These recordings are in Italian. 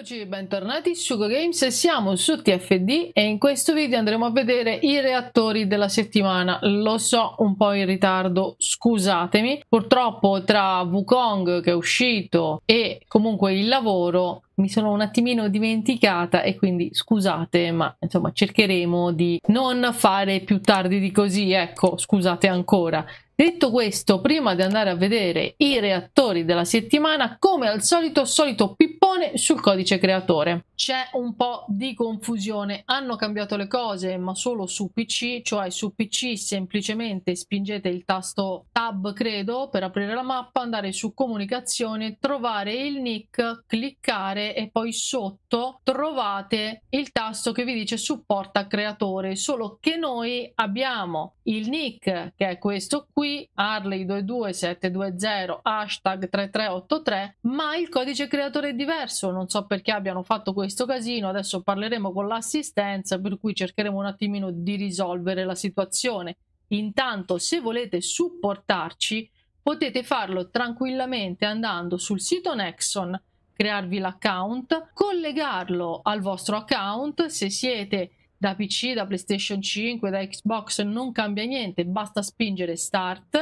Eccoci bentornati su Games, siamo su TFD e in questo video andremo a vedere i reattori della settimana. Lo so, un po' in ritardo, scusatemi. Purtroppo tra Wukong che è uscito e comunque il lavoro mi sono un attimino dimenticata e quindi scusate, ma insomma cercheremo di non fare più tardi di così, ecco, scusate ancora. Detto questo, prima di andare a vedere i reattori della settimana, come al solito, solito pippone sul codice creatore. C'è un po' di confusione, hanno cambiato le cose, ma solo su PC, cioè su PC semplicemente spingete il tasto tab, credo, per aprire la mappa, andare su comunicazione, trovare il nick, cliccare e poi sotto trovate il tasto che vi dice supporta creatore solo che noi abbiamo il nick che è questo qui Harley 22720 hashtag 3383 ma il codice creatore è diverso non so perché abbiano fatto questo casino adesso parleremo con l'assistenza per cui cercheremo un attimino di risolvere la situazione Intanto, se volete supportarci, potete farlo tranquillamente andando sul sito Nexon crearvi l'account, collegarlo al vostro account se siete da PC, da PlayStation 5, da Xbox non cambia niente, basta spingere start,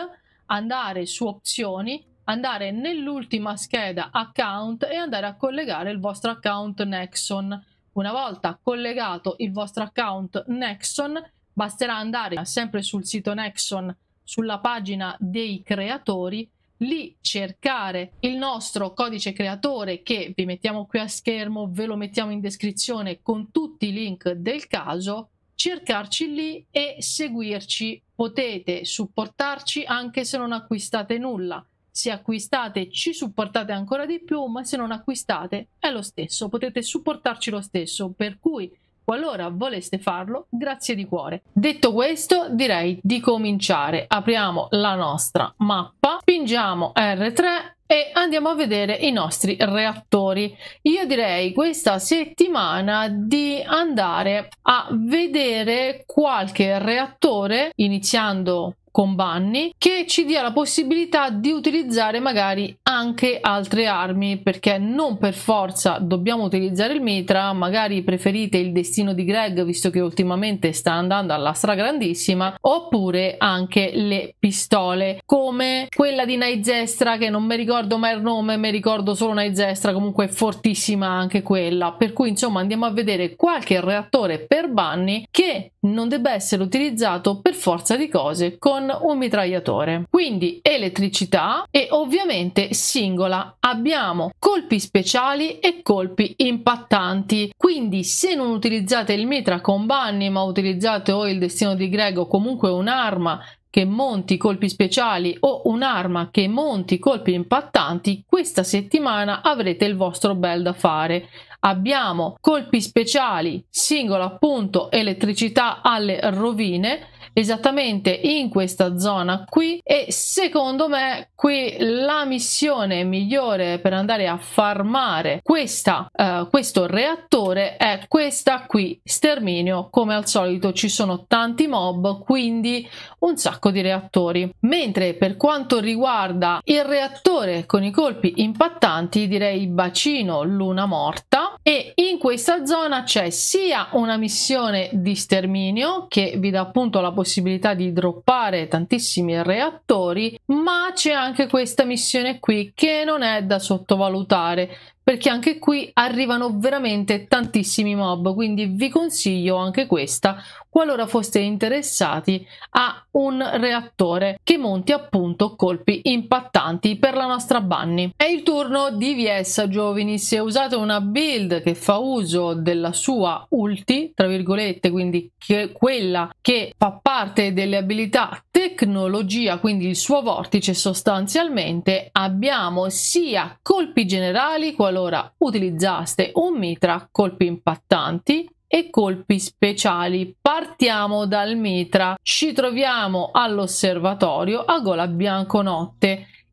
andare su opzioni, andare nell'ultima scheda account e andare a collegare il vostro account Nexon. Una volta collegato il vostro account Nexon, basterà andare sempre sul sito Nexon sulla pagina dei creatori lì cercare il nostro codice creatore che vi mettiamo qui a schermo, ve lo mettiamo in descrizione con tutti i link del caso, cercarci lì e seguirci. Potete supportarci anche se non acquistate nulla. Se acquistate ci supportate ancora di più, ma se non acquistate è lo stesso, potete supportarci lo stesso, per cui qualora voleste farlo, grazie di cuore. Detto questo, direi di cominciare. Apriamo la nostra mappa spingiamo R3 e andiamo a vedere i nostri reattori. Io direi questa settimana di andare a vedere qualche reattore iniziando con Bunny che ci dia la possibilità di utilizzare magari anche altre armi perché non per forza dobbiamo utilizzare il mitra magari preferite il destino di Greg visto che ultimamente sta andando alla stragrandissima oppure anche le pistole come quella di Naizestra che non mi ricordo mai il nome mi ricordo solo Naizestra comunque è fortissima anche quella per cui insomma andiamo a vedere qualche reattore per Bunny che non debba essere utilizzato per forza di cose con un mitragliatore. Quindi elettricità e ovviamente singola. Abbiamo colpi speciali e colpi impattanti. Quindi se non utilizzate il mitra con banni ma utilizzate o il destino di Greg o comunque un'arma che monti colpi speciali o un'arma che monti colpi impattanti, questa settimana avrete il vostro bel da fare abbiamo colpi speciali, singolo appunto elettricità alle rovine esattamente in questa zona qui e secondo me qui la missione migliore per andare a farmare questa, uh, questo reattore è questa qui, sterminio. Come al solito ci sono tanti mob, quindi un sacco di reattori. Mentre per quanto riguarda il reattore con i colpi impattanti direi bacino luna morta e in questa zona c'è sia una missione di sterminio che vi dà appunto la possibilità possibilità di droppare tantissimi reattori, ma c'è anche questa missione qui che non è da sottovalutare perché anche qui arrivano veramente tantissimi mob quindi vi consiglio anche questa qualora foste interessati a un reattore che monti appunto colpi impattanti per la nostra Bunny. È il turno di VS giovani se usate una build che fa uso della sua ulti tra virgolette quindi che quella che fa parte delle abilità tecnologia quindi il suo vortice sostanzialmente abbiamo sia colpi generali qualora qualora utilizzaste un mitra, colpi impattanti e colpi speciali. Partiamo dal mitra. Ci troviamo all'osservatorio a gola bianco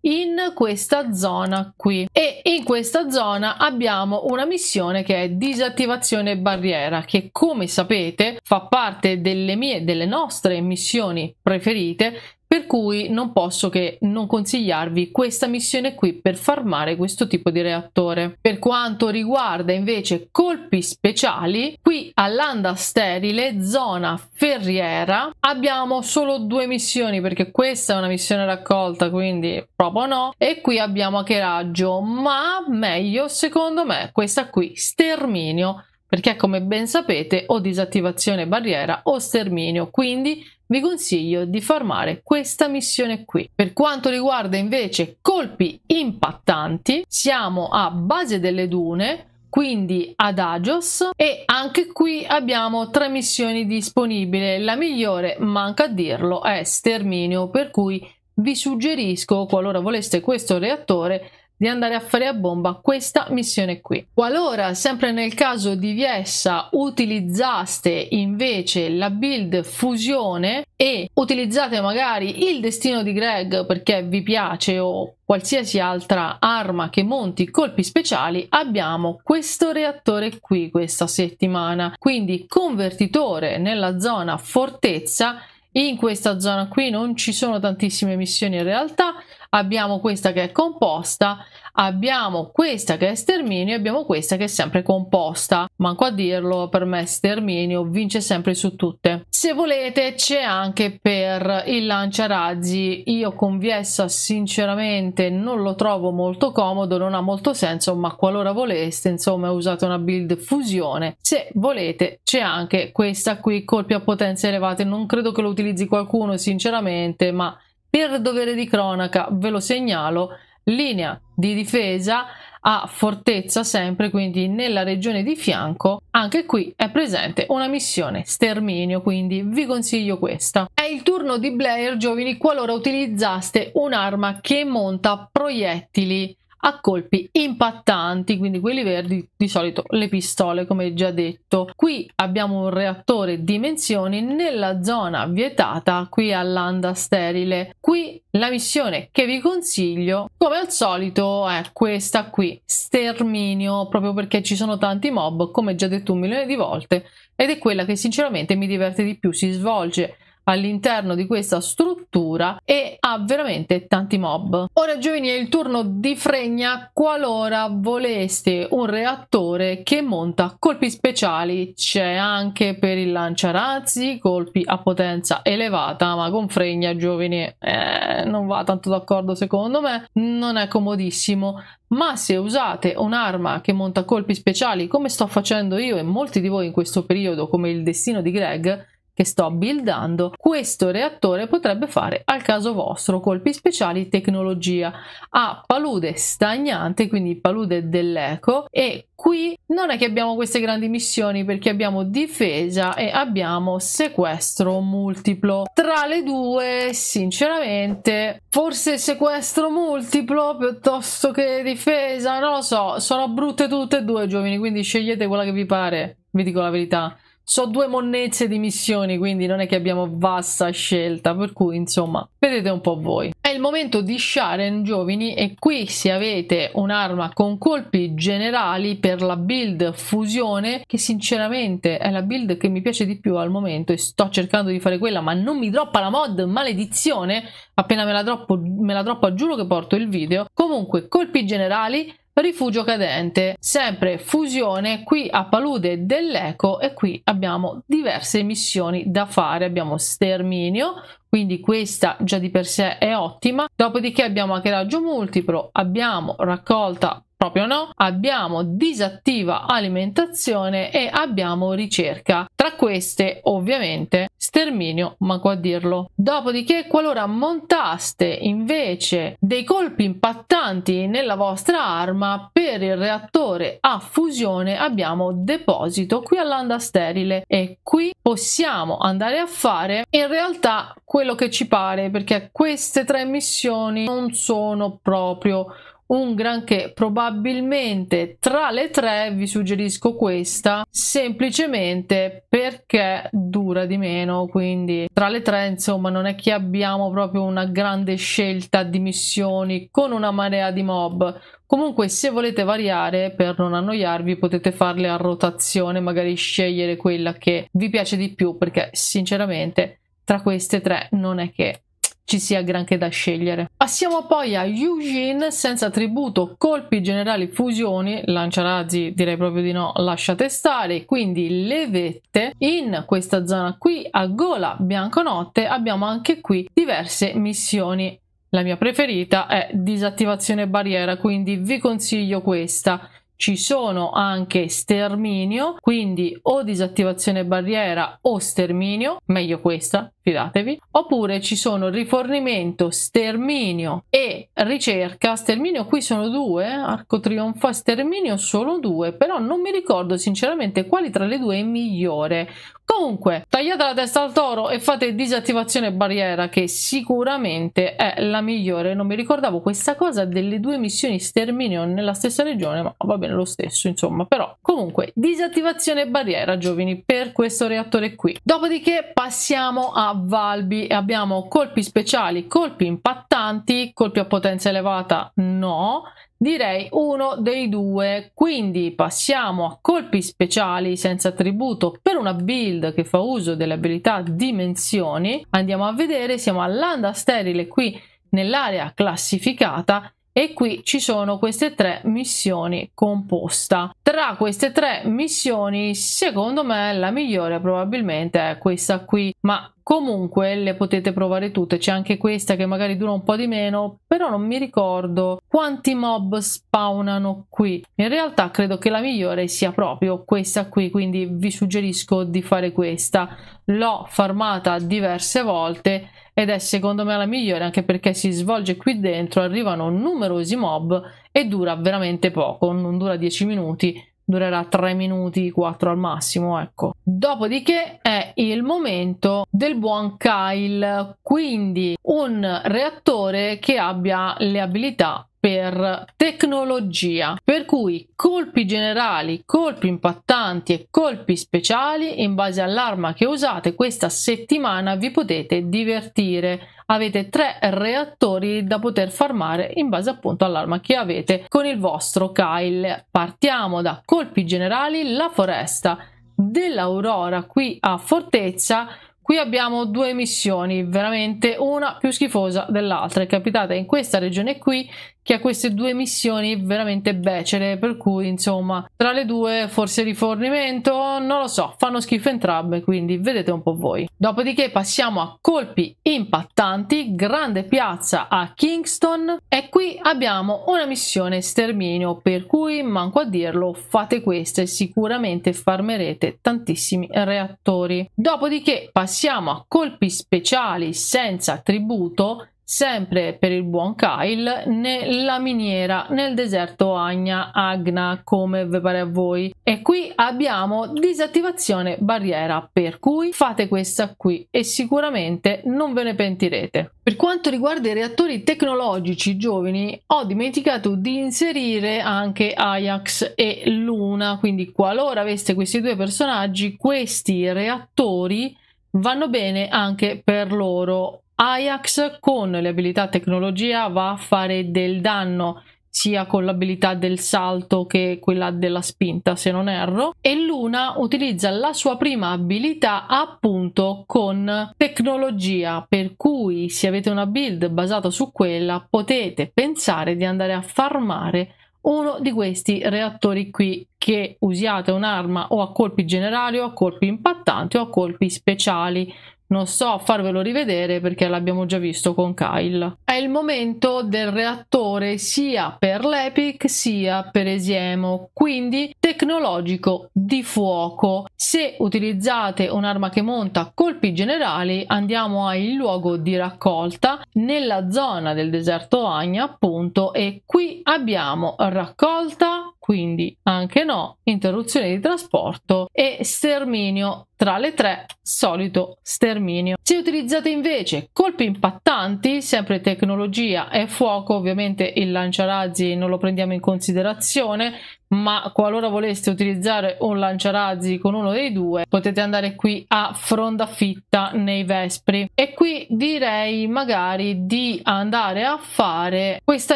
in questa zona qui e in questa zona abbiamo una missione che è disattivazione barriera che come sapete fa parte delle mie delle nostre missioni preferite per cui non posso che non consigliarvi questa missione qui per farmare questo tipo di reattore. Per quanto riguarda invece colpi speciali, qui a Landa Sterile, zona ferriera, abbiamo solo due missioni perché questa è una missione raccolta, quindi proprio no. E qui abbiamo hackeraggio, ma meglio secondo me questa qui, sterminio perché come ben sapete o disattivazione barriera o sterminio, quindi vi consiglio di farmare questa missione qui. Per quanto riguarda invece colpi impattanti, siamo a base delle dune, quindi ad Agios, e anche qui abbiamo tre missioni disponibili la migliore manca a dirlo è sterminio per cui vi suggerisco qualora voleste questo reattore di andare a fare a bomba questa missione qui. Qualora, sempre nel caso di Viessa, utilizzaste invece la build fusione e utilizzate magari il destino di Greg perché vi piace o qualsiasi altra arma che monti colpi speciali abbiamo questo reattore qui questa settimana quindi convertitore nella zona fortezza in questa zona qui non ci sono tantissime missioni in realtà abbiamo questa che è composta, abbiamo questa che è sterminio e abbiamo questa che è sempre composta. Manco a dirlo, per me sterminio vince sempre su tutte. Se volete c'è anche per il lanciarazzi, io con Viessa sinceramente non lo trovo molto comodo, non ha molto senso, ma qualora voleste, insomma usate una build fusione. Se volete c'è anche questa qui, colpi a potenza elevate, non credo che lo utilizzi qualcuno sinceramente, ma per dovere di cronaca, ve lo segnalo, linea di difesa a fortezza sempre, quindi nella regione di fianco, anche qui è presente una missione sterminio, quindi vi consiglio questa. È il turno di Blair, giovani, qualora utilizzaste un'arma che monta proiettili a colpi impattanti, quindi quelli verdi di solito le pistole come già detto. Qui abbiamo un reattore dimensioni nella zona vietata qui all'anda sterile. Qui la missione che vi consiglio come al solito è questa qui, sterminio, proprio perché ci sono tanti mob come già detto un milione di volte ed è quella che sinceramente mi diverte di più, si svolge all'interno di questa struttura e ha veramente tanti mob. Ora giovani è il turno di Fregna qualora voleste un reattore che monta colpi speciali, c'è anche per il lanciarazzi, colpi a potenza elevata, ma con Fregna giovani eh, non va tanto d'accordo secondo me, non è comodissimo, ma se usate un'arma che monta colpi speciali come sto facendo io e molti di voi in questo periodo come il destino di Greg, che sto buildando, questo reattore potrebbe fare al caso vostro, colpi speciali, tecnologia a palude stagnante, quindi palude dell'eco e qui non è che abbiamo queste grandi missioni perché abbiamo difesa e abbiamo sequestro multiplo. Tra le due, sinceramente, forse sequestro multiplo piuttosto che difesa, non lo so, sono brutte tutte e due giovani, quindi scegliete quella che vi pare, vi dico la verità. So due monnezze di missioni, quindi non è che abbiamo vasta scelta, per cui insomma, vedete un po' voi. È il momento di Sharen, giovani, e qui se avete un'arma con colpi generali per la build fusione, che sinceramente è la build che mi piace di più al momento e sto cercando di fare quella, ma non mi droppa la mod, maledizione, appena me la droppo, me la droppa giuro che porto il video. Comunque, colpi generali, rifugio cadente, sempre fusione qui a palude dell'eco e qui abbiamo diverse missioni da fare, abbiamo sterminio, quindi questa già di per sé è ottima, dopodiché abbiamo anche raggio multiplo, abbiamo raccolta proprio no, abbiamo disattiva alimentazione e abbiamo ricerca. Tra queste ovviamente sterminio, ma a dirlo. Dopodiché qualora montaste invece dei colpi impattanti nella vostra arma per il reattore a fusione abbiamo deposito qui all'anda sterile e qui possiamo andare a fare in realtà quello che ci pare perché queste tre missioni non sono proprio un granché probabilmente tra le tre vi suggerisco questa semplicemente perché dura di meno quindi tra le tre insomma non è che abbiamo proprio una grande scelta di missioni con una marea di mob comunque se volete variare per non annoiarvi potete farle a rotazione magari scegliere quella che vi piace di più perché sinceramente tra queste tre non è che ci sia granché da scegliere. Passiamo poi a Yujin, senza tributo, colpi generali, fusioni, lanciarazzi direi proprio di no, lasciate stare, quindi le vette in questa zona qui a gola bianconotte abbiamo anche qui diverse missioni. La mia preferita è disattivazione barriera, quindi vi consiglio questa ci sono anche sterminio, quindi o disattivazione barriera o sterminio, meglio questa fidatevi, oppure ci sono rifornimento, sterminio e ricerca, sterminio qui sono due, eh, arco trionfo sterminio sono due, però non mi ricordo sinceramente quali tra le due è migliore. Comunque, tagliate la testa al toro e fate disattivazione barriera che sicuramente è la migliore, non mi ricordavo questa cosa delle due missioni sterminio nella stessa regione, ma va bene lo stesso insomma, però comunque disattivazione barriera giovani per questo reattore qui. Dopodiché passiamo a avvalbi e abbiamo colpi speciali, colpi impattanti, colpi a potenza elevata no, direi uno dei due. Quindi passiamo a colpi speciali senza attributo per una build che fa uso delle abilità dimensioni. Andiamo a vedere, siamo a Landa Sterile qui nell'area classificata e qui ci sono queste tre missioni composta. Tra queste tre missioni, secondo me la migliore probabilmente è questa qui, ma comunque le potete provare tutte c'è anche questa che magari dura un po' di meno però non mi ricordo quanti mob spawnano qui in realtà credo che la migliore sia proprio questa qui quindi vi suggerisco di fare questa l'ho farmata diverse volte ed è secondo me la migliore anche perché si svolge qui dentro arrivano numerosi mob e dura veramente poco non dura 10 minuti durerà 3 minuti, 4 al massimo, ecco. Dopodiché è il momento del buon Kyle, quindi un reattore che abbia le abilità per tecnologia, per cui colpi generali, colpi impattanti e colpi speciali in base all'arma che usate questa settimana vi potete divertire. Avete tre reattori da poter farmare in base appunto all'arma che avete con il vostro Kyle. Partiamo da colpi generali, la foresta dell'aurora qui a Fortezza Qui abbiamo due missioni, veramente una più schifosa dell'altra. È capitata in questa regione qui, che ha queste due missioni veramente becere per cui insomma tra le due forse rifornimento non lo so fanno schifo entrambe quindi vedete un po' voi dopodiché passiamo a colpi impattanti grande piazza a Kingston e qui abbiamo una missione sterminio per cui manco a dirlo fate questa e sicuramente farmerete tantissimi reattori dopodiché passiamo a colpi speciali senza tributo sempre per il buon Kyle, nella miniera nel deserto Agna Agna, come vi pare a voi. E qui abbiamo disattivazione barriera, per cui fate questa qui e sicuramente non ve ne pentirete. Per quanto riguarda i reattori tecnologici giovani, ho dimenticato di inserire anche Ajax e Luna, quindi qualora aveste questi due personaggi, questi reattori vanno bene anche per loro Ajax con le abilità tecnologia va a fare del danno sia con l'abilità del salto che quella della spinta se non erro e Luna utilizza la sua prima abilità appunto con tecnologia per cui se avete una build basata su quella potete pensare di andare a farmare uno di questi reattori qui che usiate un'arma o a colpi generali o a colpi impattanti o a colpi speciali non a farvelo rivedere perché l'abbiamo già visto con Kyle. È il momento del reattore sia per l'Epic sia per Esiemo, quindi tecnologico di fuoco. Se utilizzate un'arma che monta colpi generali andiamo al luogo di raccolta nella zona del deserto Agna appunto e qui abbiamo raccolta quindi anche no, interruzione di trasporto e sterminio tra le tre, solito sterminio. Se utilizzate invece colpi impattanti, sempre tecnologia e fuoco, ovviamente il lanciarazzi non lo prendiamo in considerazione, ma qualora voleste utilizzare un lanciarazzi con uno dei due, potete andare qui a fronda fitta nei Vespri. E qui direi magari di andare a fare questa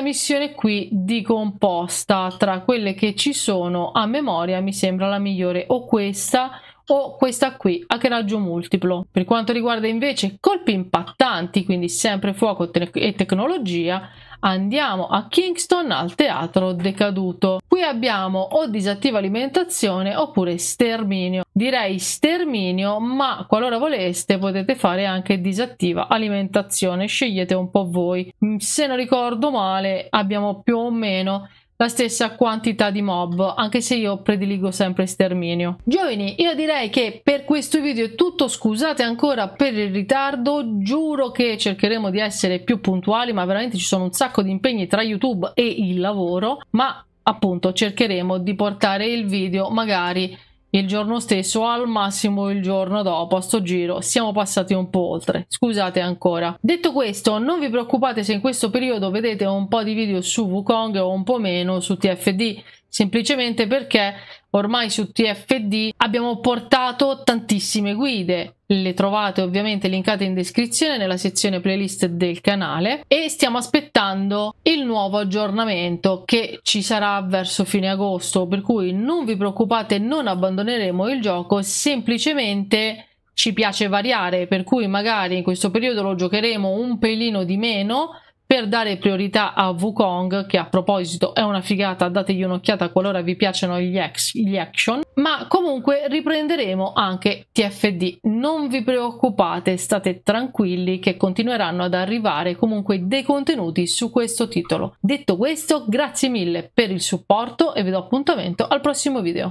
missione qui di composta. Tra quelle che ci sono a memoria mi sembra la migliore o questa o questa qui a raggio multiplo. Per quanto riguarda invece colpi impattanti, quindi sempre fuoco te e tecnologia, andiamo a Kingston al teatro decaduto. Qui abbiamo o disattiva alimentazione oppure sterminio. Direi sterminio, ma qualora voleste potete fare anche disattiva alimentazione, scegliete un po' voi. Mm, se non ricordo male, abbiamo più o meno la stessa quantità di mob, anche se io prediligo sempre sterminio. Giovani, io direi che per questo video è tutto, scusate ancora per il ritardo, giuro che cercheremo di essere più puntuali, ma veramente ci sono un sacco di impegni tra YouTube e il lavoro, ma appunto cercheremo di portare il video magari il giorno stesso o al massimo il giorno dopo a sto giro siamo passati un po' oltre scusate ancora detto questo non vi preoccupate se in questo periodo vedete un po' di video su Wukong o un po' meno su TFD semplicemente perché ormai su TFD abbiamo portato tantissime guide. Le trovate ovviamente linkate in descrizione nella sezione playlist del canale e stiamo aspettando il nuovo aggiornamento che ci sarà verso fine agosto, per cui non vi preoccupate, non abbandoneremo il gioco, semplicemente ci piace variare, per cui magari in questo periodo lo giocheremo un pelino di meno per dare priorità a Wukong, che a proposito è una figata, dategli un'occhiata qualora vi piacciono gli, ex, gli action, ma comunque riprenderemo anche TFD. Non vi preoccupate, state tranquilli che continueranno ad arrivare comunque dei contenuti su questo titolo. Detto questo, grazie mille per il supporto e vi do appuntamento al prossimo video.